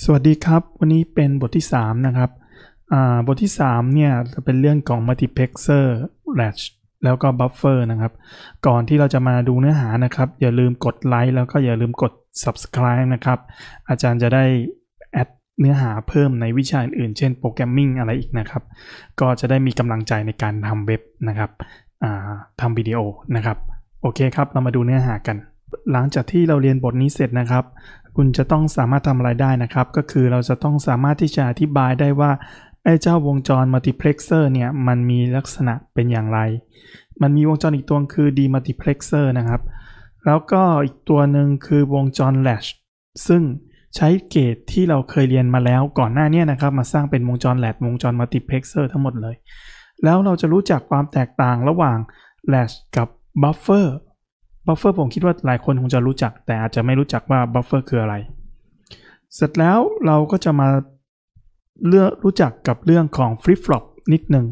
สวัสดีครับวันนี้เป็นบทที่ 3 นะครับบทที่3เนี่ยจะเป็นเรื่องของ multiplexer latch แล้วก็ buffer นะครับ ก่อนที่เราจะมาดูเนื้อหานะครับ อย่าลืมกดไลค์แล้วก็อย่าลืมกด subscribe นะครับ อาจารย์จะได้แอดเนื้อหาเพิ่มในวิชาอื่นๆเช่นโปรแกรมมิ่งอะไรอีกนะครับ ก็จะได้มีกำลังใจในการทำเว็บนะครับทำวิดีโอนะครับ โอเคครับ เรามาดูเนื้อหากัน หลังจากที่เราเรียนบทนี้เสร็จนะครับคุณจะต้องสามารถทำอะไรได้นะครับ ก็คือเราจะต้องสามารถที่จะอธิบายได้ว่าไอ้เจ้าวงจรมัลติเพล็กเซอร์เนี่ยมันมีลักษณะเป็นอย่างไร มันมีวงจรอีกตัวคือดีมัลติเพล็กเซอร์นะครับ แล้วก็อีกตัวหนึ่งคือวงจรแลชซึ่งใช้เกตที่เราเคยเรียนมาแล้วก่อนหน้านี้นะครับ มาสร้างเป็นวงจรแลชวงจรมัลติเพล็กเซอร์ทั้งหมดเลย แล้วเราจะรู้จักความแตกต่างระหว่างแลชกับบัฟเฟอร์บัฟเฟอร์ผมคิดว่าหลายคนคงจะรู้จักแต่อาจจะไม่รู้จักว่าบัฟเฟอร์คืออะไร เสร็จแล้วเราก็จะมาเลือกรู้จักกับเรื่องของฟลิปฟลอปนิดหนึ่ง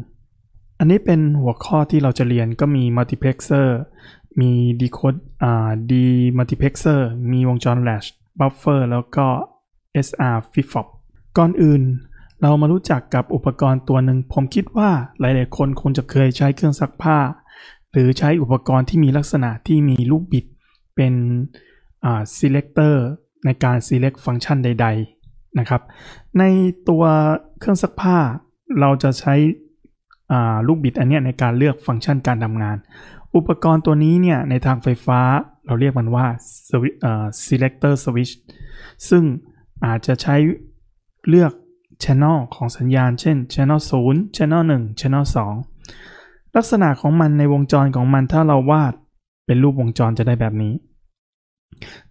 อันนี้เป็นหัวข้อที่เราจะเรียนก็มีมัลติเพ็กเซอร์มีดีโคดอ่าดีมัลติเพ็กเซอร์มีวงจรแลชบัฟเฟอร์แล้วก็ SR f l i p f l o p ก่อนอื่น เรามารู้จักกับอุปกรณ์ตัวหนึ่ง ผมคิดว่าหลายๆคนคงจะเคยใช้เครื่องซักผ้าหรือใช้อุปกรณ์ที่มีลักษณะที่มีลูกบิดเป็นอ่า selector ในการ select ฟังก์ชันใดๆ นะครับ ในตัวเครื่องซักผ้าเราจะใช้ลูกบิดอันนี้ในการเลือกฟังก์ชันการทำงาน อุปกรณ์ตัวนี้เนี่ยในทางไฟฟ้าเราเรียกมันว่า selector switch ซึ่งอาจจะใช้เลือก channel ของสัญญาณ เช่น channel 0 channel 1 channel 2ลักษณะของมันในวงจรของมันถ้าเราวาดเป็นรูปวงจรจะได้แบบนี้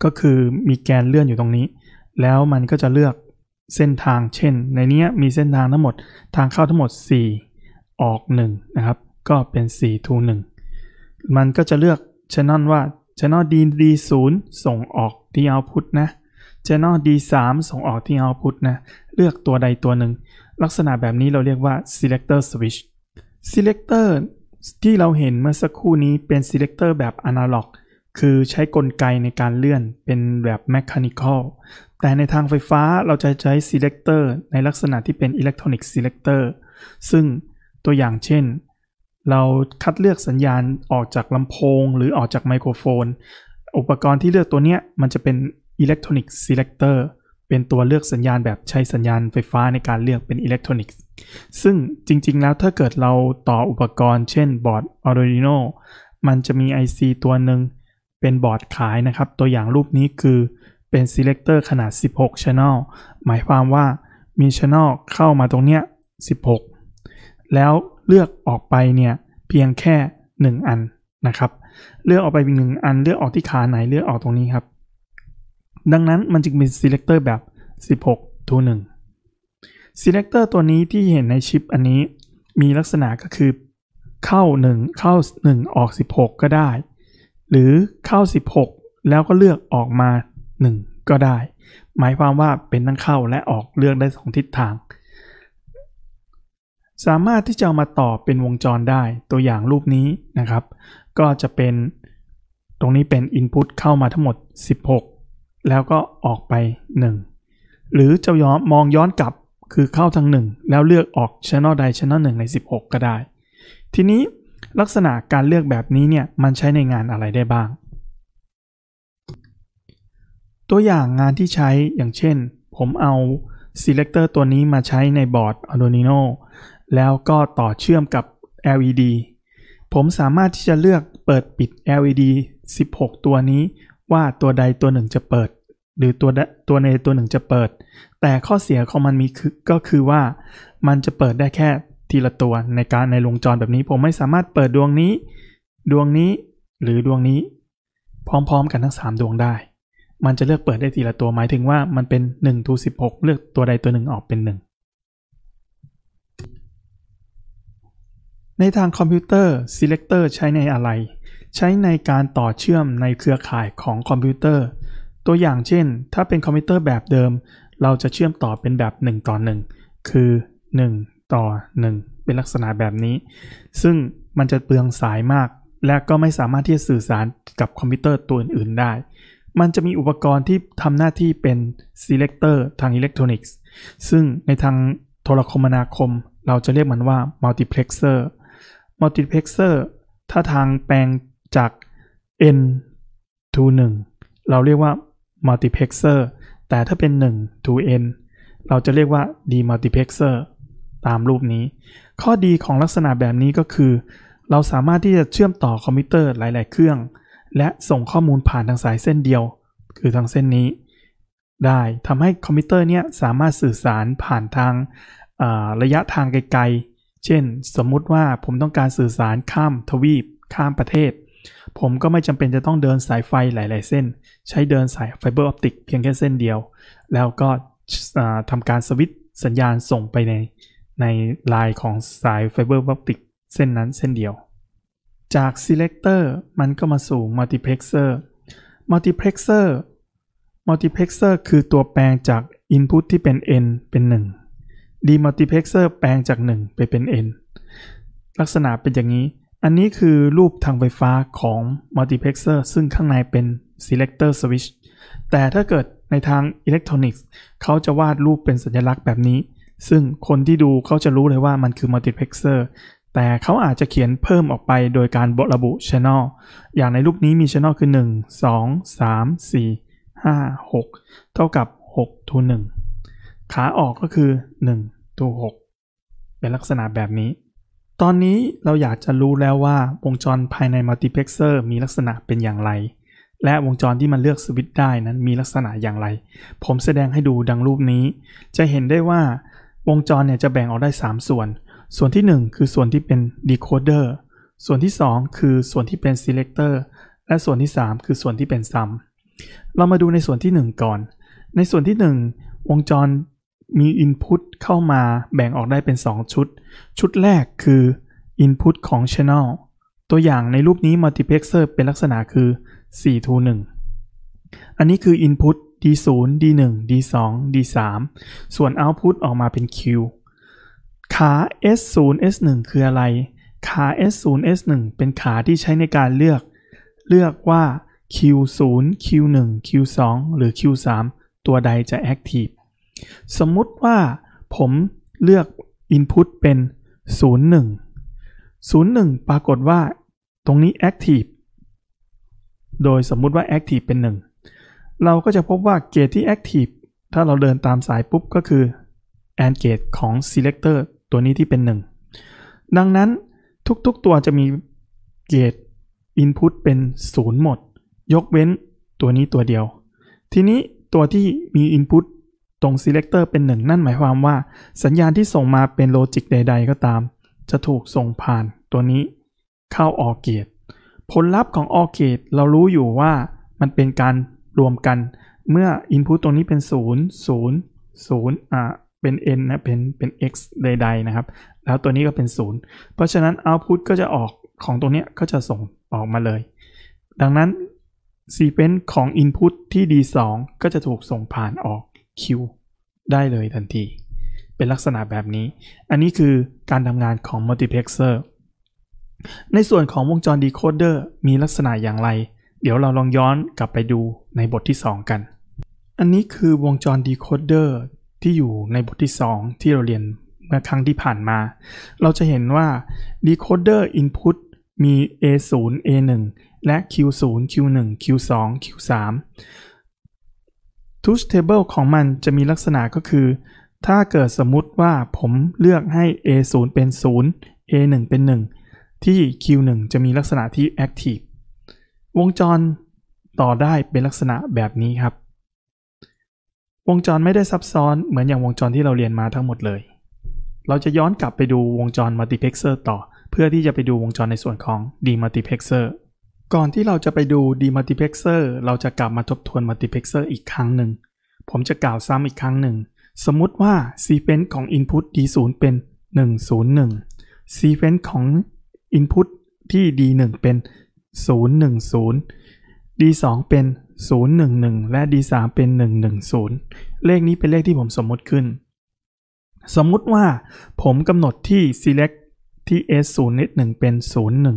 ก็คือมีแกนเลื่อนอยู่ตรงนี้ แล้วมันก็จะเลือกเส้นทางเช่น ในนี้มีเส้นทางทั้งหมดทางเข้าทั้งหมด 4 ออก1นะครับ ก็เป็น4 to 1มันก็จะเลือกชั้นน e l ว่า c ดีดีศูนย์ส่งออกที่เอาพุทนะช h a n ดีสามส่งออกที่เอาพุทนะเลือกตัวใดตัวหนึ่งลักษณะแบบนี้เราเรียกว่า selector switch selector ที่เราเห็นเมื่อสักครู่นี้เป็น selector แบบ analog คือใช้กลไกในการเลื่อนเป็นแบบ mechanical แต่ในทางไฟฟ้าเราจะใช้ selector ในลักษณะที่เป็น electronic selector ซึ่งตัวอย่างเช่น เราคัดเลือกสัญญาณออกจากลำโพงหรือออกจากไมโครโฟน อุปกรณ์ที่เลือกตัวเนี้ยมันจะเป็น electronic selector เป็นตัวเลือกสัญญาณแบบใช้สัญญาณไฟฟ้าในการเลือกเป็นอิเล็กทรอนิกส์ ซึ่งจริงๆ แล้วถ้าเกิดเราต่ออุปกรณ์เช่นบอร์ด Arduino มันจะมี IC ตัวหนึ่งเป็นบอร์ดขายนะครับ ตัวอย่างรูปนี้คือเป็น selector ขนาด 16 channel หมายความว่ามี channel เข้ามาตรงเนี้ย16 แล้วเลือกออกไปเนี่ยเพียงแค่ 1 อันนะครับ เลือกออกไปเป็นหนึ่งอันเลือกออกที่ขาไหนเลือกออกตรงนี้ครับดังนั้นมันจึงเป็น selector แบบ 16 to 1 selector ตัวนี้ที่เห็นในชิป อันนี้มีลักษณะก็คือเข้า 1 เข้า 1 ออก 16 ก็ได้ หรือเข้า 16 แล้วก็เลือกออกมา 1 ก็ได้ หมายความว่าเป็นทั้งเข้าและออกเลือกได้ 2 ทิศทาง สามารถที่จะามาต่อเป็นวงจรได้ตัวอย่างรูปนี้นะครับ ก็จะเป็นตรงนี้เป็น Input เข้ามาทั้งหมด 16แล้วก็ออกไป 1 หรือจะย้อนมองย้อนกลับคือเข้าทาง1 แล้วเลือกออกช n n e l ใดช n n e l 1 ใน 16 ก็ได้ ทีนี้ลักษณะการเลือกแบบนี้เนี่ยมันใช้ในงานอะไรได้บ้าง ตัวอย่างงานที่ใช้อย่างเช่น ผมเอา selector ตัวนี้มาใช้ในบอร์ด Arduino แล้วก็ต่อเชื่อมกับ LED ผมสามารถที่จะเลือกเปิดปิด LED 16 ตัวนี้ว่าตัวใดตัวหนึ่งจะเปิด หรือตัวตัวในตัวหนึ่งจะเปิด แต่ข้อเสียของมันมีคือก็คือว่า มันจะเปิดได้แค่ทีละตัวในการในวงจรแบบนี้ ผมไม่สามารถเปิดดวงนี้ ดวงนี้ หรือดวงนี้ พร้อมๆกันทั้ง 3 ดวงได้ มันจะเลือกเปิดได้ทีละตัวหมายถึงว่ามันเป็น1ทู16 เลือกตัวใดตัวหนึ่งออกเป็น1 ในทางคอมพิวเตอร์ selector ใช้ในอะไรใช้ในการต่อเชื่อมในเครือข่ายของคอมพิวเตอร์ ตัวอย่างเช่น ถ้าเป็นคอมพิวเตอร์แบบเดิม เราจะเชื่อมต่อเป็นแบบ 1 ต่อ 1 คือ 1 ต่อ 1 เป็นลักษณะแบบนี้ ซึ่งมันจะเปลืองสายมาก และก็ไม่สามารถที่จะสื่อสารกับคอมพิวเตอร์ตัวอื่นๆได้ มันจะมีอุปกรณ์ที่ทำหน้าที่เป็นซเลคเตอร์ทางอิเล็กทรอนิกส์ ซึ่งในทางโทรคมนาคม เราจะเรียกมันว่ามัลลติเพ็กเซอร์ มัลติเพล็กเซอร์ ถ้าทางแปลงจาก n to 1เราเรียกว่า multiplexer แต่ถ้าเป็น 1 to n เราจะเรียกว่า demultiplexer ตามรูปนี้ ข้อดีของลักษณะแบบนี้ก็คือ เราสามารถที่จะเชื่อมต่อคอมพิวเตอร์หลาย ๆเครื่อง และส่งข้อมูลผ่านทางสายเส้นเดียว คือทางเส้นนี้ ได้ทำให้คอมพิวเตอร์เนี่ยสามารถสื่อสารผ่านทางระยะทางไกล ๆ เช่น สมมุติว่าผมต้องการสื่อสารข้ามทวีป ข้ามประเทศผมก็ไม่จำเป็นจะต้องเดินสายไฟหลาย ๆเส้น ใช้เดินสายไฟเบอร์ออปติกเพียงแค่เส้นเดียว แล้วก็ทำการสวิตสัญญาณส่งไปในในลายของสายไฟเบอร์ออปติกเส้นนั้นเส้นเดียว จากซีเลกเตอร์มันก็มาสู่มัลติเพ็กเซอร์มัลติเพ็กเซอร์มัลติเพ็กเซอร์คือตัวแปลงจาก input ที่เป็น n เป็น1ัลติเพ็กเซอร์แปลงจาก 1 ไปเป็น n ลักษณะเป็นอย่างนี้อันนี้คือรูปทางไฟฟ้าของ multiplexer ซึ่งข้างในเป็น selector switch แต่ถ้าเกิดในทางอิเล็กทรอนิกส์เขาจะวาดรูปเป็นสัญลักษณ์แบบนี้ ซึ่งคนที่ดูเขาจะรู้เลยว่ามันคือ multiplexer แต่เขาอาจจะเขียนเพิ่มออกไปโดยการบระบุ channel อย่างในรูปนี้มี channel คือ 1 2 3 4 5 6 เท่ากับ6ทู1ขาออกก็คือ1ทู6เป็นลักษณะแบบนี้ตอนนี้เราอยากจะรู้แล้วว่า วงจรภายในมัลติเพ็กเซอร์มีลักษณะเป็นอย่างไร และวงจรที่มันเลือกสวิตช์ได้นั้นมีลักษณะอย่างไร ผมแสดงให้ดูดังรูปนี้ จะเห็นได้ว่าวงจรเนี่ยจะแบ่งออกได้ 3 ส่วน ส่วนที่ 1 คือส่วนที่เป็นดีโคเดอร์ ส่วนที่ 2 คือส่วนที่เป็นซเลกเตอร์ และส่วนที่ 3 คือส่วนที่เป็นซัม เรามาดูในส่วนที่ 1 ก่อน ในส่วนที่ 1 วงจรมี Input เข้ามาแบ่งออกได้เป็น 2 ชุด ชุดแรกคือ Input ของ Channel ตัวอย่างในรูปนี้ Multiplexer เป็นลักษณะคือ 4 to 1อันนี้คือ Input D0 D1 D2 D3 ส่วน Output ออกมาเป็น Q ขา S0 S1 คืออะไร ขา S0 S1 เป็นขาที่ใช้ในการเลือก เลือกว่า Q0 Q1 Q2 หรือ Q3 ตัวใดจะ Active สมมุติว่าผมเลือก Input เป็น 01 01 ปรากฏว่า ตรงนี้ Active โดยสมมุติว่า Active เป็น 1 เราก็จะพบว่าเกตที่ Active ถ้าเราเดินตามสายปุ๊บก็คือ AND gate ของ Selector ตัวนี้ที่เป็น 1 ดังนั้นทุกๆตัวจะมีเกต Input เป็น 0 หมด ยกเว้นตัวนี้ตัวเดียว ทีนี้ตัวที่มี Input ตรง selector เป็น 1 นั่นหมายความว่า สัญญาณที่ส่งมาเป็นโลจิกใด ๆ ก็ตามจะถูกส่งผ่านตัวนี้เข้าออเกต ผลลัพธ์ของออเกตเรารู้อยู่ว่ามันเป็นการรวมกันเมื่อ input ตรงนี้เป็น 0 0 0อ่าเป็น n นะเป็นเป็น x ใด ๆ นะครับ แล้วตัวนี้ก็เป็น 0 เพราะฉะนั้น output ก็จะออกของตรงนี้ก็จะส่งออกมาเลย ดังนั้น sequence ของ input ที่ d2 ก็จะถูกส่งผ่านออกคิวได้เลยทันที เป็นลักษณะแบบนี้ อันนี้คือการทำงานของ multiplexer ในส่วนของวงจร decoder มีลักษณะอย่างไร เดี๋ยวเราลองย้อนกลับไปดูในบทที่ 2 กัน อันนี้คือวงจร decoder ที่อยู่ในบทที่ 2 ที่เราเรียนเมื่อครั้งที่ผ่านมา เราจะเห็นว่า decoder input มี A0 A1 และ Q0 Q1 Q2 Q3 touch table ของมันจะมีลักษณะก็คือ ถ้าเกิดสมมุติว่าผมเลือกให้ a 0เป็น 0 a 1เป็น 1 ที่ q 1จะมีลักษณะที่ active วงจรต่อได้เป็นลักษณะแบบนี้ครับ วงจรไม่ได้ซับซ้อนเหมือนอย่างวงจรที่เราเรียนมาทั้งหมดเลย เราจะย้อนกลับไปดูวงจร multiplexer ต่อเพื่อที่จะไปดูวงจรในส่วนของ demultiplexer ก่อนที่เราจะไปดูดีมัลติเพกเซอร์เราจะกลับมาทบทวนมัลติเพกเซอร์อีกครั้งหนึ่ง ผมจะกล่าวซ้ำอีกครั้งหนึ่ง สมมุติว่าซีเฟนต์ของ Input D0 เป็น 101ซีเฟนต์ของ Input ที่ D1 เป็น 010 D2 เป็น 011 และ D3 เป็น 110 เลขนี้เป็นเลขที่ผมสมมติขึ้น สมมุติว่าผมกำหนดที่ select ที่ S0 นิด1เป็น 01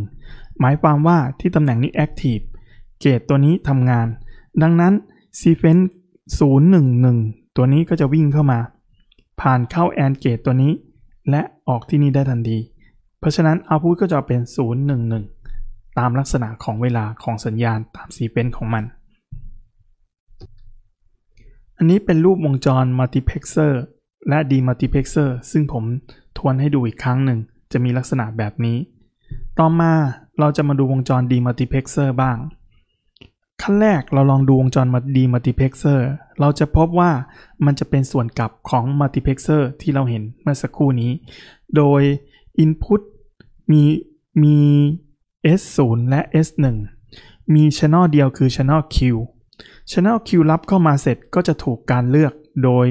หมายความว่าที่ตำแหน่งนี้ active เกตตัวนี้ทำงาน ดังนั้น s e นึ e n หน011 ตัวนี้ก็จะวิ่งเข้ามา ผ่านเข้า and เกตตัวนี้ และออกที่นี่ได้ทันทีเพราะฉะนั้น output ก็จะเป็น 011 ตามลักษณะของเวลาของสัญญาณตาม s e เฟ e n ของมัน อันนี้เป็นรูปวงจร multiplexer และ demultiplexer ซึ่งผมทวนให้ดูอีกครั้งหนึ่ง จะมีลักษณะแบบนี้ ต่อมาเราจะมาดูวงจรดัลติเพ็กเซอร์บ้าง ขั้นแรกเราลองดูวงจรมาดีมัลติเพ็กเราจะพบว่ามันจะเป็นส่วนกลับของมัติเพ็กเซอร์ที่เราเห็นเมื่อสักครู่นี้ โดย input มีมี S0 และ S1 มี channel เดียวคือ channel Q channel Q รับเข้ามาเสร็จก็จะถูกการเลือกโดย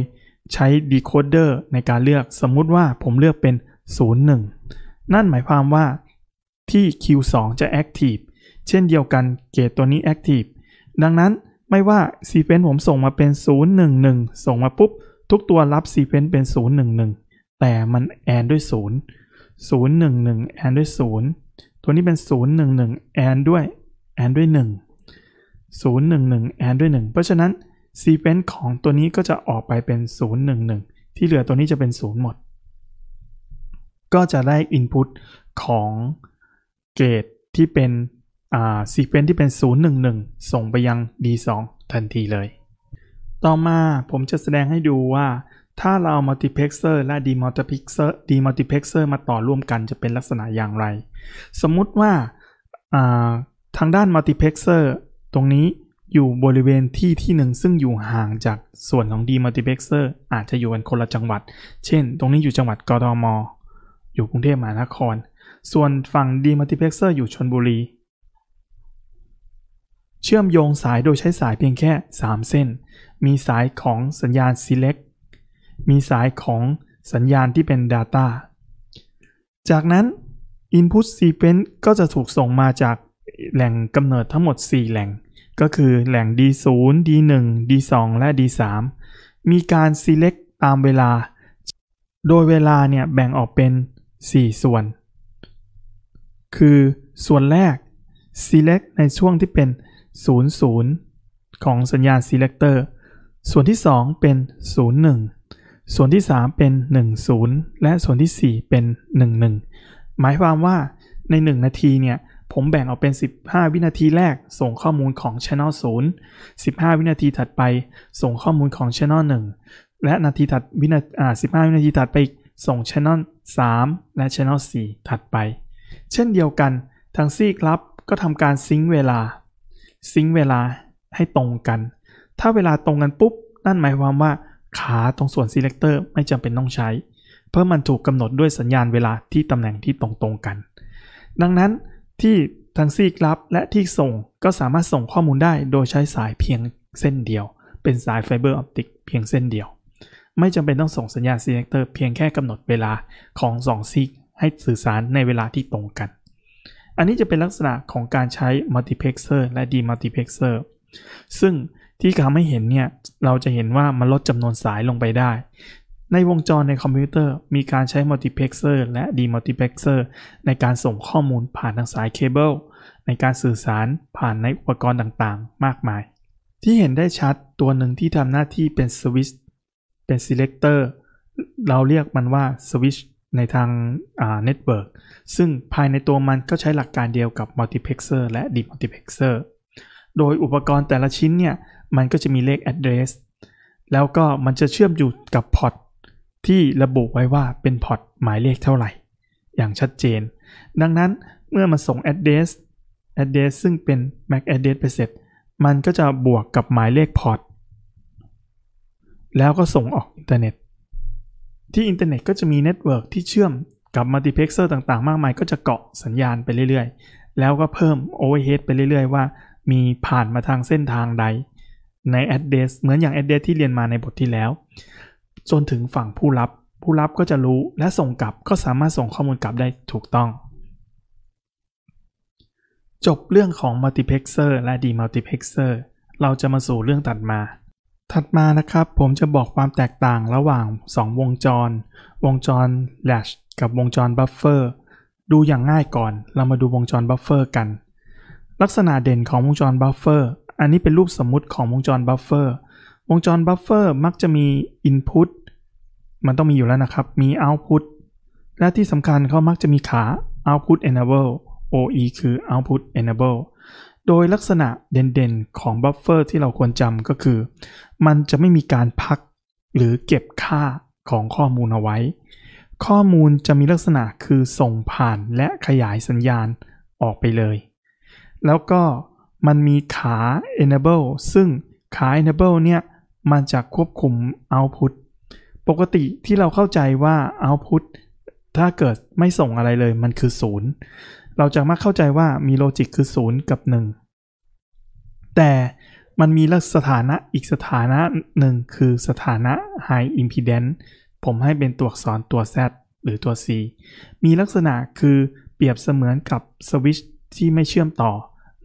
ใช้ decoder ในการเลือกสมมุติว่าผมเลือกเป็น 01 นั่นหมายความว่าที่ Q2 จะ Active เช่นเดียวกันเกตตัวนี้ Active ดังนั้นไม่ว่าซีเ u e นต์ผมส่งมาเป็น 011 ส่งมาปุ๊บ ทุกตัวรับซีเ u e นต์เป็น 011 แต่มันแอนด้วย 0 011แอนด้วย 0 ตัวนี้เป็น 011แอนด้วยแอนด้วย 1 011แอนด้วย 1 เพราะฉะนั้นซีเ u e นต์ของตัวนี้ก็จะออกไปเป็น 011 ที่เหลือตัวนี้จะเป็น 0 หมด ก็จะได้ Input ของเกรดที่เป็นอ่าซีเควนที่เป็น 011 ส่งไปยัง D2 ทันทีเลย ต่อมาผมจะแสดงให้ดูว่าถ้าเราเอา multiplexer และ demultiplexer demultiplexer มาต่อร่วมกันจะเป็นลักษณะอย่างไร สมมุติว่าาทางด้าน multiplexer ตรงนี้อยู่บริเวณที่ที่หนึ่งซึ่งอยู่ห่างจากส่วนของ demultiplexer อาจจะอยู่กันคนละจังหวัด เช่น ตรงนี้อยู่จังหวัดกรทมอยู่กรุงเทพมหานครส่วนฝั่งดีมัลติเพ็กเซอร์อยู่ชนบุรี เชื่อมโยงสายโดยใช้สายเพียงแค่ 3 เส้น มีสายของสัญญาณ select มีสายของสัญญาณที่เป็น Data จากนั้น Input Sequence ก็จะถูกส่งมาจากแหล่งกำเนิดทั้งหมด 4 แหล่ง ก็คือแหล่ง D0 D1 D2 และ D3 มีการ select ตามเวลา โดยเวลาเนี่ยแบ่งออกเป็น 4 ส่วนคือส่วนแรก select ในช่วงที่เป็น 00 ของสัญญาณ selector ส่วนที่ 2เป็น 01 ส่วนที่ 3 เป็น 10 และส่วนที่ 4 เป็น 11 หมายความว่าใน 1 นาทีเนี่ยผมแบ่งออกเป็น 15 วินาทีแรกส่งข้อมูลของ Channel 0 15 วินาทีถัดไปส่งข้อมูลของ Channel 1และนาทีถัดวินาอ่า15 วินาทีถัดไปอีกส่ง Channel 3และ Channel 4ถัดไปเช่นเดียวกันทางซีครับก็ทำการซิงค์เวลาซิงค์เวลาให้ตรงกัน ถ้าเวลาตรงกันปุ๊บนั่นหมายความว่าขาตรงส่วน selector ไม่จำเป็นต้องใช้ เพราะมันถูกกำหนดด้วยสัญญาณเวลาที่ตำแหน่งที่ตรงตรงกัน ดังนั้นที่ทางซีครับและที่ส่งก็สามารถส่งข้อมูลได้โดยใช้สายเพียงเส้นเดียว เป็นสายไฟเบอร์ออปติกเพียงเส้นเดียว ไม่จำเป็นต้องส่งสัญญาณ selector เพียงแค่กำหนดเวลาของ2ซีกให้สื่อสารในเวลาที่ตรงกัน อันนี้จะเป็นลักษณะของการใช้ multiplexer และ demultiplexer ซึ่งที่ทำให้เห็นเนี่ย เราจะเห็นว่ามันลดจำนวนสายลงไปได้ ในวงจรในคอมพิวเตอร์ มีการใช้ multiplexer และ demultiplexer ในการส่งข้อมูลผ่านทางสายเคเบิลในการสื่อสารผ่านในอุปกรณ์ต่างๆ มากมาย ที่เห็นได้ชัดตัวหนึ่งที่ทำหน้าที่เป็นสวิตช์เป็นซเลกเตอร์เราเรียกมันว่าสวิตช์ในทางเน็ตเวิร์กซึ่งภายในตัวมันก็ใช้หลักการเดียวกับมัลติเพ็กเซอร์และดิมัลติเพ็กเซอร์โดยอุปกรณ์แต่ละชิ้นเนี่ย มันก็จะมีเลขแ d d r e s s แล้วก็มันจะเชื่อมอยู่กับพอร์ตที่ระบุไว้ว่าเป็นพอร์ตหมายเลขเท่าไหร่ อย่างชัดเจน ดังนั้นเมื่อมาส่ง address address ซึ่งเป็น mac address ไปเสร็จ มันก็จะบวกกับหมายเลขพอร์ตแล้วก็ส่งออกอินเทอร์เน็ตที่อินเทอร์เน็ตก็จะมีเน็ตเวิร์กที่เชื่อมกับมัลติเพ็กเซอร์ต่างๆ มากมายก็จะเกาะสัญญาณไปเรื่อยๆ แล้วก็เพิ่มโอเวอร์เฮดไปเรื่อยๆ ว่ามีผ่านมาทางเส้นทางใด ในแอดเดสเหมือนอย่างแอดเดสที่เรียนมาในบทที่แล้ว จนถึงฝั่งผู้รับผู้รับก็จะรู้และส่งกลับก็สามารถส่งข้อมูลกลับได้ถูกต้อง จบเรื่องของมัลติเพ็กเซอร์และดีมัลติเพ็กเซอร์เราจะมาสู่เรื่องตัดมาถัดมานะครับ ผมจะบอกความแตกต่างระหว่าง 2 วงจร วงจร lash กับวงจร buffer ดูอย่างง่ายก่อนเรามาดูวงจร buffer กัน ลักษณะเด่นของวงจร buffer อันนี้เป็นรูปสมมุติของวงจร buffer วงจร buffer มักจะมี input มันต้องมีอยู่แล้วนะครับ มี output และที่สำคัญเขามักจะมีขา output enable OE คือ output enable โดยลักษณะเด่นๆของบัฟเฟอร์ที่เราควรจำก็คือ มันจะไม่มีการพักหรือเก็บค่าของข้อมูลเอาไว้ ข้อมูลจะมีลักษณะคือส่งผ่านและขยายสัญญาณออกไปเลย แล้วก็มันมีขา enable ซึ่งขา enable เนี่ยมันจะควบคุม output ปกติที่เราเข้าใจว่า output ถ้าเกิดไม่ส่งอะไรเลยมันคือ 0เราจะมักเข้าใจว่ามีโลจิกคือ 0 กับ 1 แต่มันมีลษณะนะอีกสถานะหนึ่งคือสถานะ high impedance ผมให้เป็นตัวอักษรตัว Z หรือตัว C มีลักษณะคือเปรียบเสมือนกับสวิตช์ที่ไม่เชื่อมต่อ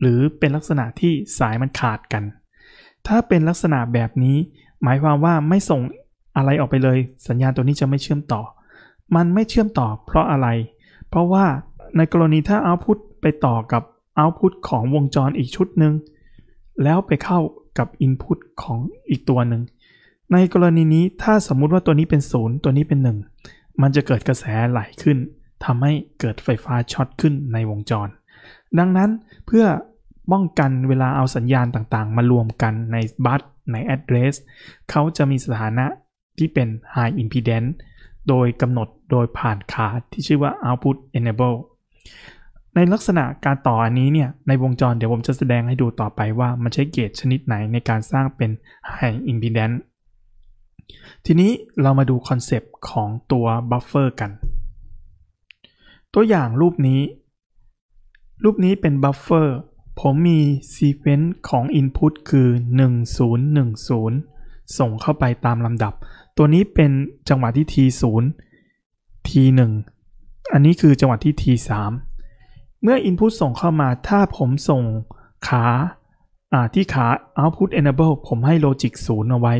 หรือเป็นลักษณะที่สายมันขาดกัน ถ้าเป็นลักษณะแบบนี้ หมายความว่าไม่ส่งอะไรออกไปเลย สัญญาณตัวนี้จะไม่เชื่อมต่อ มันไม่เชื่อมต่อ เพราะอะไร เพราะว่าในกรณีถ้า Output ไปต่อกับ Output ของวงจรอีกชุดหนึ่ง แล้วไปเข้ากับ Input ของอีกตัวหนึ่ง ในกรณีนี้ถ้าสมมุติว่าตัวนี้เป็น 0 ตัวนี้เป็น 1 มันจะเกิดกระแสไหลขึ้นทำให้เกิดไฟฟ้าช็อตขึ้นในวงจร ดังนั้นเพื่อป้องกันเวลาเอาสัญญาณต่างๆ มารวมกันในบัสในแอดเดรสเขาจะมีสถานะที่เป็น high impedance โดยกำหนดโดยผ่านขาที่ชื่อว่า output enable ในลักษณะการต่ออันนี้เนี่ยในวงจรเดี๋ยวผมจะแสดงให้ดูต่อไปว่ามันใช้เกจชนิดไหนในการสร้างเป็น high impedance ทีนี้เรามาดูคอนเซปต์ของตัวบัฟเฟอร์กัน ตัวอย่างรูปนี้รูปนี้เป็นบัฟเฟอร์ผมมีซีเควนซ์ของ Input คือ 1010 ส่งเข้าไปตามลำดับ ตัวนี้เป็นจังหวะที่ t0 t1 อันนี้คือจังหวะที่ t3 เมื่อ input ส่งเข้ามา ถ้าผมส่งขาที่ขา output enable ผมให้ logic 0 เอาไว้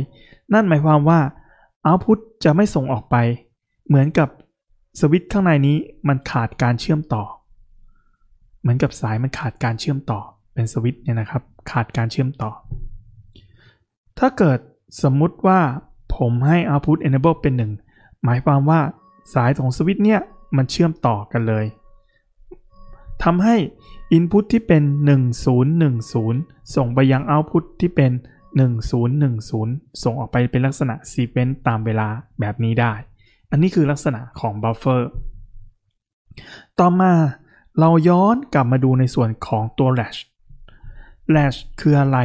นั่นหมายความว่า output จะไม่ส่งออกไป เหมือนกับสวิตช์ข้างในนี้มันขาดการเชื่อมต่อ เหมือนกับสายมันขาดการเชื่อมต่อเป็นสวิตช์เนี่ยนะครับ ขาดการเชื่อมต่อ ถ้าเกิดสมมุติว่าผมให้ output enable เป็น1หมายความว่าสายของสวิตช์เนี่ยมันเชื่อมต่อกันเลย ทำให้ Input ที่เป็น 1010 ส่งไปยัง Output ที่เป็น 1010 ส่งออกไปเป็นลักษณะ s e q u e n c ตามเวลาแบบนี้ได้ อันนี้คือลักษณะของ Buffer ต่อมาเราย้อนกลับมาดูในส่วนของตัว Lash Lash คืออะไร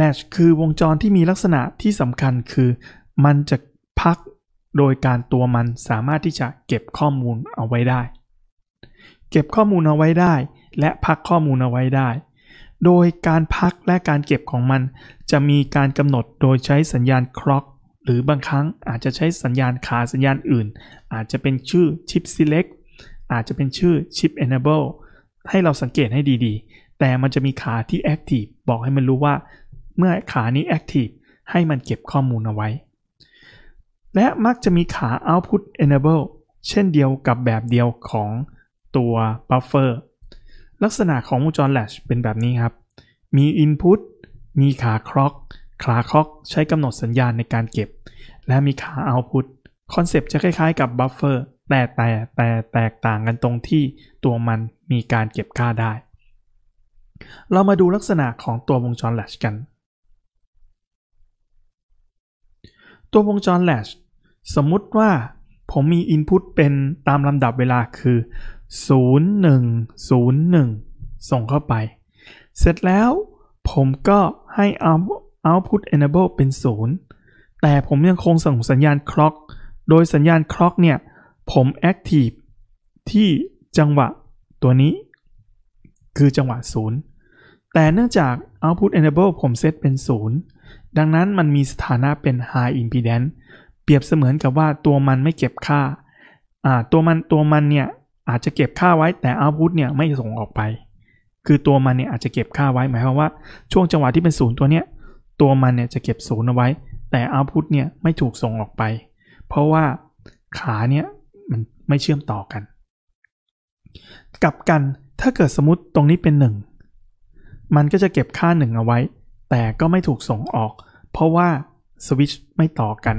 Lash คือวงจรที่มีลักษณะที่สำคัญคือมันจะพักโดยการตัวมันสามารถที่จะเก็บข้อมูลเอาไว้ได้ เก็บข้อมูลเอาไว้ได้ และพักข้อมูลเอาไว้ได้ โดยการพักและการเก็บของมันจะมีการกำหนดโดยใช้สัญญาณคล็อกหรือบางครั้งอาจจะใช้สัญญาณขาสัญญาณอื่น อาจจะเป็นชื่อ chip select อาจจะเป็นชื่อ chip enable ให้เราสังเกตให้ดีๆ แต่มันจะมีขาที่ active บอกให้มันรู้ว่า เมื่อขานี้ active ให้มันเก็บข้อมูลเอาไว้และมักจะมีขา output enable เช่นเดียวกับแบบเดียวของตัว buffer ลักษณะของวงจร latch เป็นแบบนี้ครับ มี input มีขา clock ขาคล o อก ใช้กำหนดสัญญาณในการเก็บ และมีขา output คอนเซปต์จะคล้ายๆกับ buffer แต่แต่แต่แตกต่างกันตรงที่ตัวมันมีการเก็บค่าได้ เรามาดูลักษณะของตัววงจร latch กัน ตัววงจร latch สมมุติว่าผมมี Input เป็นตามลำดับเวลาคือ 0101 ส่งเข้าไป เสร็จแล้วผมก็ให้ Output Enable เป็น 0 แต่ผมยังคงส่งสัญญาณคล็อกโดยสัญญาณคล็อกเนี่ย ผม Active ที่จังหวะตัวนี้ คือจังหวะ 0 แต่เนื่องจาก Output Enable ผมเซตเป็น 0 ดังนั้นมันมีสถานะเป็น High Impedance เปรียบเสมือนกับว่าตัวมันไม่เก็บค่า ตัวมันตัวมันเนี่ยอาจจะเก็บค่าไว้แต่อาพุธเนี่ยไม่ส่งออกไป คือตัวมันเนี่ยอาจจะเก็บค่าไว้หมายความว่า ช่วงจังหวะที่เป็นศูนย์ตัวเนี้ยตัวมันเนี่ยจะเก็บศูนย์เอาไว้ แต่อาพุธเนี่ยไม่ถูกส่งออกไป เพราะว่าขาเนี่ยมันไม่เชื่อมต่อกันกลับกันถ้าเกิดสมมติตรงนี้เป็น 1 มันก็จะเก็บค่า1เอาไว้แต่ก็ไม่ถูกส่งออก เพราะว่าสวิตช์ไม่ต่อกัน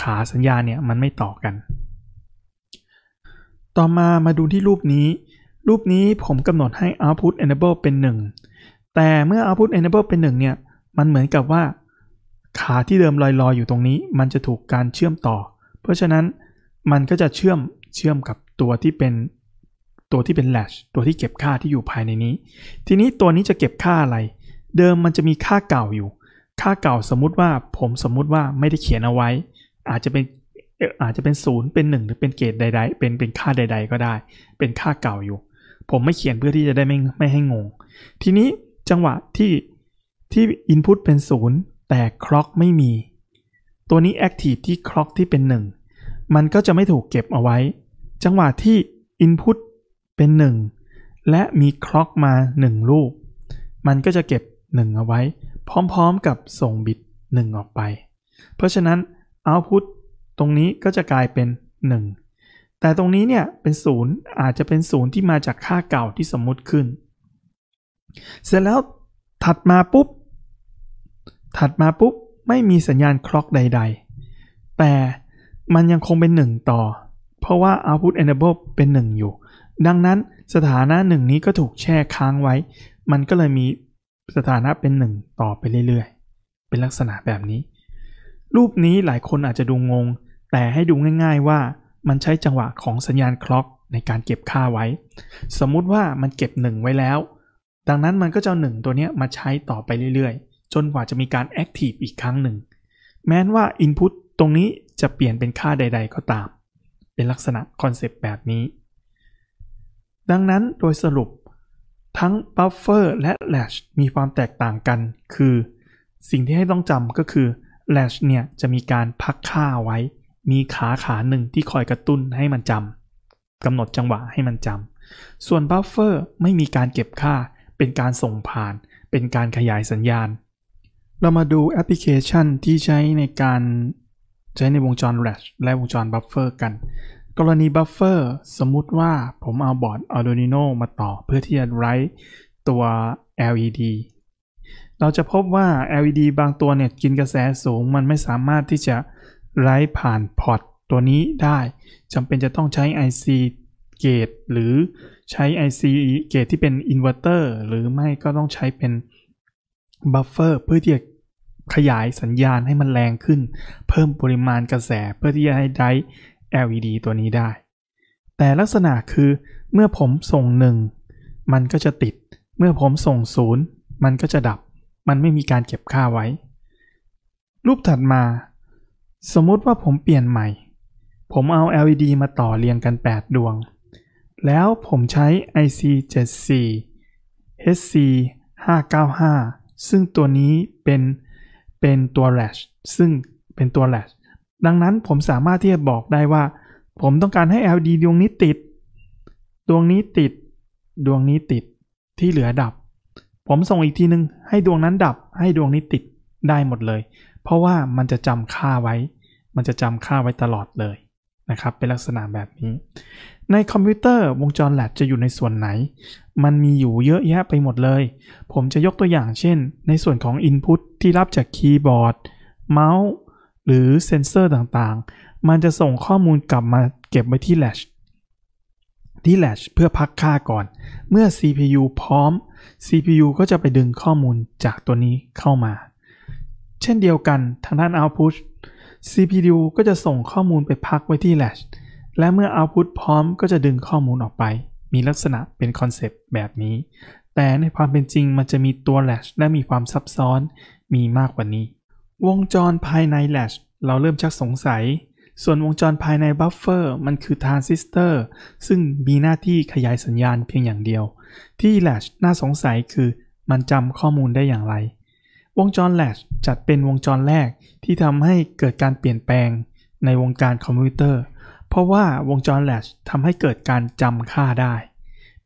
ขาสัญญาเนี่ยมันไม่ต่อกัน ต่อมามาดูที่รูปนี้ รูปนี้ผมกำหนดให้ output enable เป็น 1 แต่เมื่อ output enable เป็น1เนี่ย มันเหมือนกับว่า ขาที่เดิมลอยๆอยู่ตรงนี้ มันจะถูกการเชื่อมต่อ เพราะฉะนั้น มันก็จะเชื่อมเชื่อมกับตัวที่เป็นตัวที่เป็น l a c h ตัวที่เก็บค่าที่อยู่ภายในนี้ ทีนี้ตัวนี้จะเก็บค่าอะไร เดิมมันจะมีค่าเก่าอยู่ ค่าเก่าสมมุติว่าผมสมมุติว่าไม่ได้เขียนเอาไว้อาจจะเป็นอาจจะเป็นศูนย์เป็นหนึ่งหรือเป็นเกรดใดๆเป็นเป็นค่าใดๆ ก็ได้ เป็นค่าเก่าอยู่ ผมไม่เขียนเพื่อที่จะได้ไม่ไม่ให้งง ทีนี้จังหวะที่ที่อินพุตเป็นศูนย์แต่คล็อกไม่มี ตัวนี้แอคทีฟที่คล็อกที่เป็นหนึ่งมันก็จะไม่ถูกเก็บเอาไว้ จังหวะที่อินพุตเป็นหนึ่งและมีคล็อกมาหนึ่งลูกมันก็จะเก็บหนึ่งเอาไว้ พร้อมๆกับส่งบิตหนึ่งออกไป เพราะฉะนั้น output ตรงนี้ก็จะกลายเป็น 1 แต่ตรงนี้เนี่ยเป็น 0 อาจจะเป็น 0 ที่มาจากค่าเก่าที่สมมุติขึ้น เสร็จแล้วถัดมาปุ๊บ ถัดมาปุ๊บ ไม่มีสัญญาณคล็อกใดๆ แต่มันยังคงเป็น 1 ต่อ เพราะว่า output enable เป็น 1 อยู่ ดังนั้นสถานะ 1 นี้ก็ถูกแช่ค้างไว้ มันก็เลยมีสถานะเป็น 1 ต่อไปเรื่อยๆ เป็นลักษณะแบบนี้รูปนี้หลายคนอาจจะดูงง แต่ให้ดูง่ายๆว่ามันใช้จังหวะของสัญญาณคล็อก ในการเก็บค่าไว้ สมมุติว่ามันเก็บ1ไว้แล้ว ดังนั้นมันก็จะหนึ่งตัวนี้มาใช้ต่อไปเรื่อยๆ จนกว่าจะมีการแอคทีฟอีกครั้งหนึ่ง แม้นว่า Input ตรงนี้จะเปลี่ยนเป็นค่าใด ๆก็ตาม เป็นลักษณะคอนเซปต์แบบนี้ ดังนั้นโดยสรุป ทั้ง b ัฟเฟอร์และ Latch มีความแตกต่างกัน คือ สิ่งที่ให้ต้องจำก็คือแลชเนี่ยจะมีการพักค่าไว้ มีขาขาหนึ่งที่คอยกระตุ้นให้มันจำกำหนดจังหวะให้มันจำส่วนบัฟเฟอร์ไม่มีการเก็บค่าเป็นการส่งผ่านเป็นการขยายสัญญาณ เรามาดูแอปพลิเคชันที่ใช้ในการใช้ในวงจร Latch และวงจรบัฟเฟอร์กัน กรณีบัฟเฟอร์สมมุติว่าผมเอาบอร์ด Arduino มาต่อเพื่อที่จะไร้ตัว LED เราจะพบว่า LED บางตัวเนี่ย กินกระแสสูง มันไม่สามารถที่จะไล่ผ่านพอร์ตตัวนี้ได้ จำเป็นจะต้องใช้ IC เกตหรือใช้ IC เกตที่เป็นอินเวอร์เตอร์หรือไม่ก็ต้องใช้เป็นบัฟเฟอร์เพื่อที่จะขยายสัญญาณให้มันแรงขึ้น เพิ่มปริมาณกระแสเพื่อที่จะให้ได้ LED ตัวนี้ได้ แต่ลักษณะคือเมื่อผมส่ง1มันก็จะติด เมื่อผมส่ง0มันก็จะดับมันไม่มีการเก็บค่าไว้ รูปถัดมา สมมติว่าผมเปลี่ยนใหม่ ผมเอา LED มาต่อเรียงกัน 8 ดวง แล้วผมใช้ IC 74 HC 595 ซึ่งตัวนี้เป็นเป็นตัว l a c h ซึ่งเป็นตัว l a c h ดังนั้นผมสามารถที่จะบอกได้ว่า ผมต้องการให้ LED ดวงนี้ติด ดวงนี้ติด ดวงนี้ติด ที่เหลือดับผมส่งอีกทีนึงให้ดวงนั้นดับให้ดวงนี้ติดได้หมดเลย เพราะว่ามันจะจำค่าไว้ มันจะจำค่าไว้ตลอดเลยนะครับเป็นลักษณะแบบนี้ ในคอมพิวเตอร์วงจรแลบจะอยู่ในส่วนไหน มันมีอยู่เยอะแยะไปหมดเลย ผมจะยกตัวอย่างเช่นในส่วนของ Input ที่รับจากคีย์บอร์ด เมาส์ หรือเซนเซอร์ต่างๆ มันจะส่งข้อมูลกลับมาเก็บไว้ที่แลช d ี t แ c h เพื่อพักค่าก่อน เมื่อ CPU พร้อม CPU ก็จะไปดึงข้อมูลจากตัวนี้เข้ามา เช่นเดียวกันทางด้าน output CPU ก็จะส่งข้อมูลไปพักไว้ที่ latch และเมื่อ output พร้อมก็จะดึงข้อมูลออกไป มีลักษณะเป็นคอนเซปต์แบบนี้ แต่ในความเป็นจริงมันจะมีตัว latch และมีความซับซ้อนมีมากกว่านี้ วงจรภายใน latch เราเริ่มชักสงสัยส่วนวงจรภายในบัฟเฟอร์มันคือทรานซิสเตอร์ซึ่งมีหน้าที่ขยายสัญญาณเพียงอย่างเดียว ที่ latch น่าสงสัยคือมันจำข้อมูลได้อย่างไร วงจร latch จัดเป็นวงจรแรกที่ทำให้เกิดการเปลี่ยนแปลงในวงการคอมพิวเตอร์ เพราะว่าวงจร latch ทำให้เกิดการจำค่าได้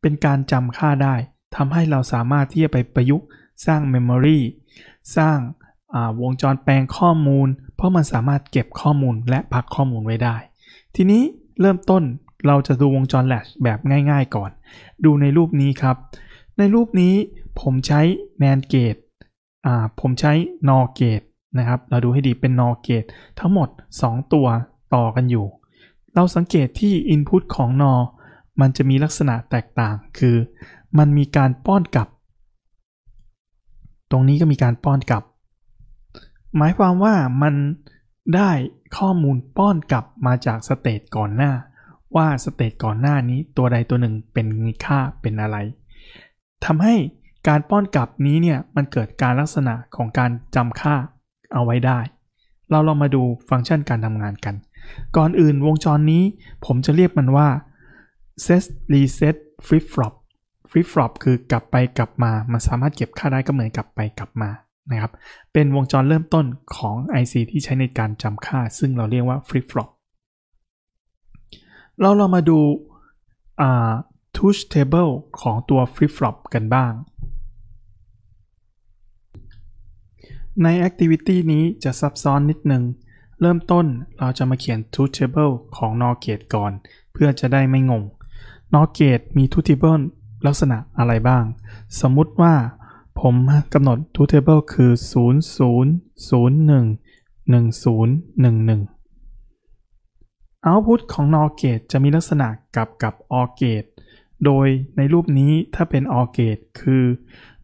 เป็นการจำค่าได้ทำให้เราสามารถที่จะไปประยุกต์สร้างเมมโมรีสร้างวงจรแปลงข้อมูล เพราะมันสามารถเก็บข้อมูลและพักข้อมูลไว้ได้ ทีนี้เริ่มต้นเราจะดูวงจรแลชแบบง่ายๆก่อน ดูในรูปนี้ครับ ในรูปนี้ผมใช้แนนเกตผมใช้นอเกตนะครับเราดูให้ดีเป็นนอเกตทั้งหมด 2 ตัวต่อกันอยู่ เราสังเกตที่ Input ของนอมันจะมีลักษณะแตกต่าง คือมันมีการป้อนกลับ ตรงนี้ก็มีการป้อนกลับหมายความว่ามันได้ข้อมูลป้อนกลับมาจากสเตจก่อนหน้า ว่าสเตจก่อนหน้านี้ตัวใดตัวหนึ่งเป็นมีค่าเป็นอะไรทำให้การป้อนกลับนี้เนี่ย มันเกิดการลักษณะของการจำค่าเอาไว้ได้ เราลองมาดูฟังก์ชันการทำงานกัน ก่อนอื่นวงจรนี้ผมจะเรียกมันว่า set reset flip flop flip flop คือกลับไปกลับมา มันสามารถเก็บค่าได้ก็เหมือนกลับไปกลับมานะครับเป็นวงจรเริ่มต้นของ IC ที่ใช้ในการจำค่า ซึ่งเราเรียกว่า flip flop เราลองมาดู touch table ของตัว flip flop กันบ้าง ใน Activity นี้จะซับซ้อนนิดหนึ่ง เริ่มต้นเราจะมาเขียน Truth Table ของ NOR Gate ก่อน เพื่อจะได้ไม่งง NOR Gate มี Truth Table ลักษณะอะไรบ้าง สมมุติว่าผมกำหนด to table คือ 0 0 0 1 1011 output ของ NOR gate จะมีลักษณะกับกับ OR gate โดยในรูปนี้ถ้าเป็น OR gate คือ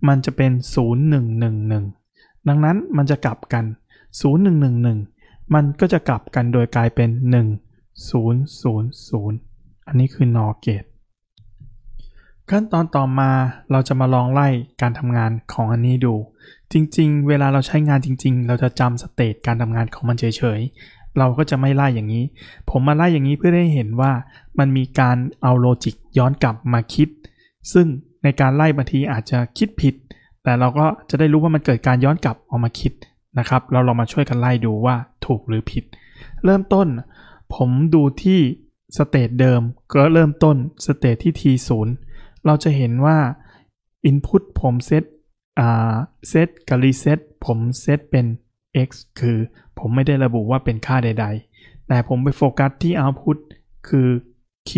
มันจะเป็น 0111 ดังนั้นมันจะกลับกัน 0111 มันก็จะกลับกันโดยกลายเป็น 1000 อันนี้คือ NOR gate ขั้นตอนต่อมาเราจะมาลองไล่การทำงานของอันนี้ดู จริงๆ เวลาเราใช้งานจริงๆ เราจะจำสเตตการทำงานของมันเฉยๆเราก็จะไม่ ไล่อย่างนี้ ผมมา ไล่อย่างนี้เพื่อให้เห็นว่ามันมีการเอาโลจิกย้อนกลับมาคิดซึ่งในการไล่บางทีอาจจะคิดผิด แต่เราก็จะได้รู้ว่ามันเกิดการย้อนกลับออกมาคิดนะครับเราลองมาช่วยกันไล่ดูว่าถูกหรือผิด เริ่มต้น ผมดูที่สเตตเดิมก็เริ่มต้นสเตตที่ t 0เราจะเห็นว่า Input ผมเซตเซตกับ Reset ผมเซตเป็น x คือผมไม่ได้ระบุว่าเป็นค่าใด ๆ แต่ผมไปโฟกัสที่ output คือ q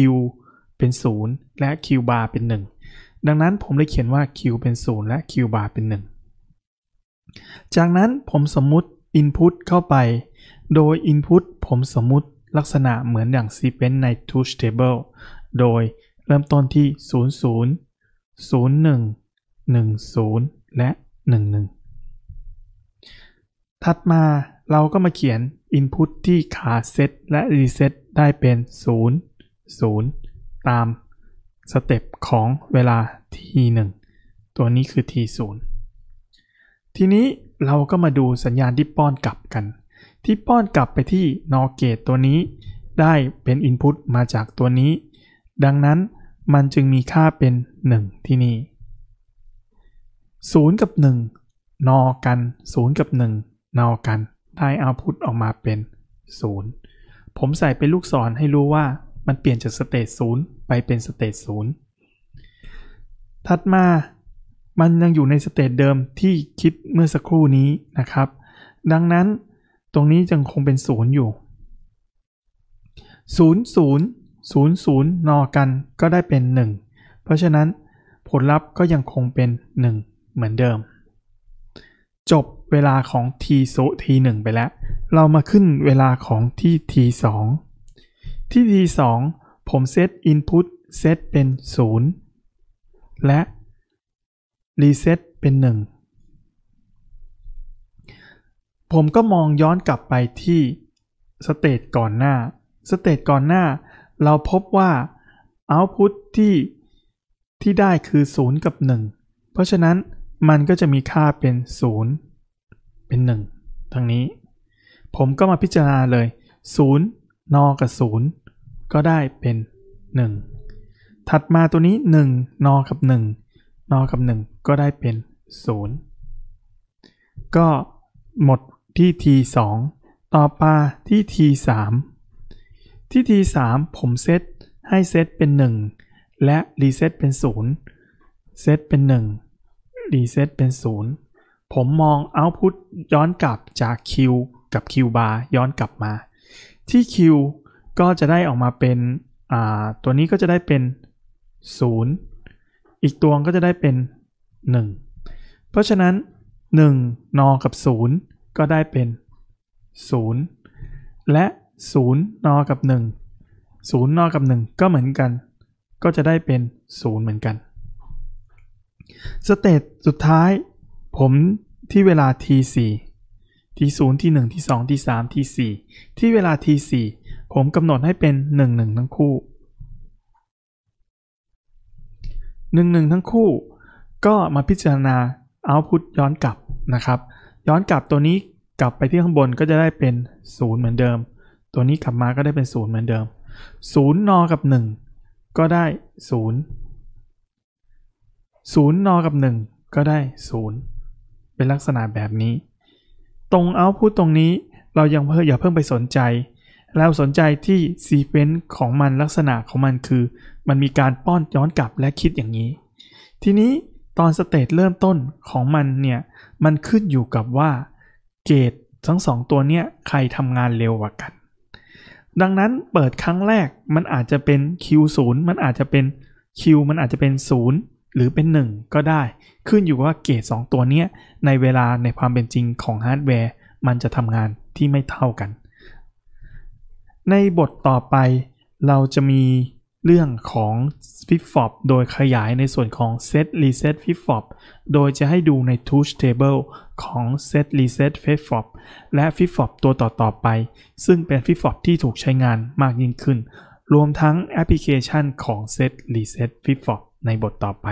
เป็น 0 และ q bar เป็น 1 ดังนั้นผมเลยเขียนว่า q เป็น 0 และ q bar เป็น 1 จากนั้นผมสมมุติ input เข้าไป โดย input ผมสมมุติลักษณะเหมือนอย่าง sequence ใน touch table โดยเริ่มต้นที่ 0 0 0 1 1 0 และ 11 ถัดมาเราก็มาเขียน Input ที่ขาเซตและ Reset ได้เป็น 0 0 ตามสเต็ปของเวลา t1 ตัวนี้คือ t0 ทีนี้เราก็มาดูสัญญาณที่ป้อนกลับกัน ที่ป้อนกลับไปที่ NOR gate ตัวนี้ได้เป็น Input มาจากตัวนี้ ดังนั้นมันจึงมีค่าเป็น 1 ที่นี่ 0 กับ 1 นอกัน 0 กับ 1 นอกัน ได้เอาพุทออกมาเป็น 0 ผมใส่เป็นลูกศรให้รู้ว่ามันเปลี่ยนจากสเตต0ไปเป็นสเตต0ถัดมามันยังอยู่ในสเตตเดิมที่คิดเมื่อสักครู่นี้นะครับ ดังนั้นตรงนี้จึงคงเป็น 0 อยู่ 0 0 0ูนย์นอกันก็ได้เป็น 1 เพราะฉะนั้นผลลัพธ์ก็ยังคงเป็น 1 เหมือนเดิม จบเวลาของ t โซ t 1ไปแล้ว เรามาขึ้นเวลาของที่ t 2ที่ t 2ผมเซต input เซตเป็น 0 และ reset เป็น 1 ผมก็มองย้อนกลับไปที่สเตตก่อนหน้าสเตตก่อนหน้าเราพบว่า output ที่ที่ได้คือ 0 กับ 1 เพราะฉะนั้นมันก็จะมีค่าเป็น 0 เป็น 1 ทั้งนี้ ผมก็มาพิจารณาเลย 0นอกับ 0 ก็ได้เป็น 1 ถัดมาตัวนี้ 1นอกับ 1นอกับ 1 ก็ได้เป็น 0 ก็หมดที่ t 2ต่อปาที่ t 3ที่ T3 ผมเซตให้เซตเป็น 1 และรีเซตเป็น0เซตเป็น1รีเซตเป็น 0 ผมมองเอาพุตย้อนกลับจาก Q กับ Q bar ย้อนกลับมา ที่ Q ก็จะได้ออกมาเป็นตัวนี้ก็จะได้เป็น 0 อีกตัวก็จะได้เป็น 1 เพราะฉะนั้น 1 นอกับ 0 ก็ได้เป็น 0 และ0นอกับ 1 0นอกับ1ก็เหมือนกัน ก็จะได้เป็น 0เหมือนกันสเตตสุดท้าย ผมที่เวลา t4 t0 t1 t2 t3 t4 ที่เวลา t4 ผมกำหนดให้เป็น 1 1 ทั้งคู่ 1 1 ทั้งคู่ ก็มาพิจารณา output ย้อนกลับนะครับ ย้อนกลับตัวนี้กลับไปที่ข้างบนก็จะได้เป็น 0 เหมือนเดิมตัวนี้กลับมาก็ได้เป็นศูนย์เหมือนเดิมศูนย์นอกับหนึ่งก็ได้ศูนย์ศูนย์นอกับหนึ่งก็ได้ศูนย์เป็นลักษณะแบบนี้ ตรง output ตรงนี้เรายังเพิ่อย่าเพิ่งไปสนใจ เราสนใจที่ sequence ของมันลักษณะของมันคือ มันมีการป้อนย้อนกลับและคิดอย่างนี้ ทีนี้ตอนสเตตเริ่มต้นของมันเนี่ย มันขึ้นอยู่กับว่าเกตทั้งสองตัวเนี่ยใครทำงานเร็วกว่ากันดังนั้นเปิดครั้งแรกมันอาจจะเป็น Q0 มันอาจจะเป็น Q มันอาจจะเป็น 0 หรือเป็น 1 ก็ได้ ขึ้นอยู่ว่าเกรด2ตัวเนี้ยในเวลาในความเป็นจริงของฮาร์ดแวร์ มันจะทำงานที่ไม่เท่ากัน ในบทต่อไปเราจะมีเรื่องของ f i p f o p โดยขยายในส่วนของ set reset f i p f o p โดยจะให้ดูใน touch table ของ set reset f i p f o p และ f i p f o p ตัวต่อๆไป ซึ่งเป็น f i p f o p ที่ถูกใช้งานมากยิ่งขึ้น รวมทั้งแอปพลิเคชันของ set reset f i p f o p ในบทต่อไป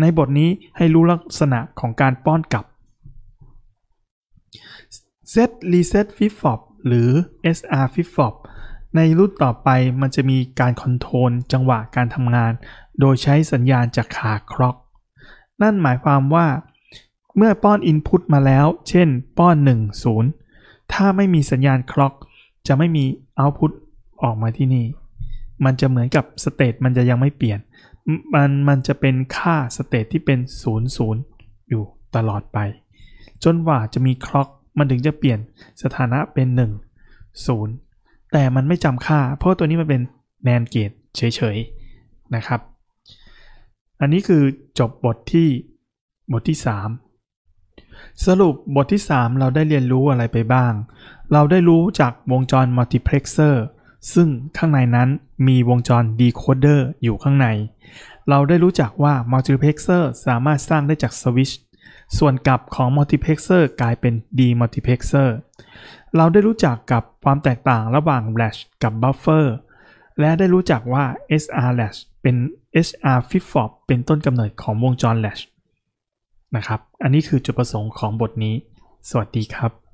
ในบทนี้ให้รู้ลักษณะของการป้อนกลับ set reset f i p f o p หรือ sr f i p f o p ในรุ่นต่อไปมันจะมีการคอนโทรลจังหวะการทำงาน โดยใช้สัญญาณจากขาคล็อก นั่นหมายความว่า เมื่อป้อน Input มาแล้ว เช่นป้อน 1 0 ถ้าไม่มีสัญญาณคล็อก จะไม่มี Output ออกมาที่นี่มันจะเหมือนกับสเตตมันจะยังไม่เปลี่ยน มันมันจะเป็นค่าสเตตที่เป็น 0 0 อยู่ตลอดไป จนกว่าจะมีคล็อก มันถึงจะเปลี่ยนสถานะเป็น1 0แต่มันไม่จำค่าเพราะตัวนี้มันเป็นแนนเกตเฉยๆนะครับ อันนี้คือจบบทที่บทที่ 3 สรุปบทที่ 3 เราได้เรียนรู้อะไรไปบ้าง เราได้รู้จากวงจรมัลติเพล็กเซอร์ซึ่งข้างในนั้นมีวงจรดีโคเดอร์อยู่ข้างใน เราได้รู้จักว่ามัลติเพล็กเซอร์สามารถสร้างได้จากสวิชส่วนกลับของ multiplexer กลายเป็น demultiplexer เราได้รู้จักกับความแตกต่างระหว่าง latch กับ buffer และได้รู้จักว่า SR latch เป็น s r flip flop เป็นต้นกำเนิดของวงจร latch นะครับ อันนี้คือจุดประสงค์ของบทนี้ สวัสดีครับ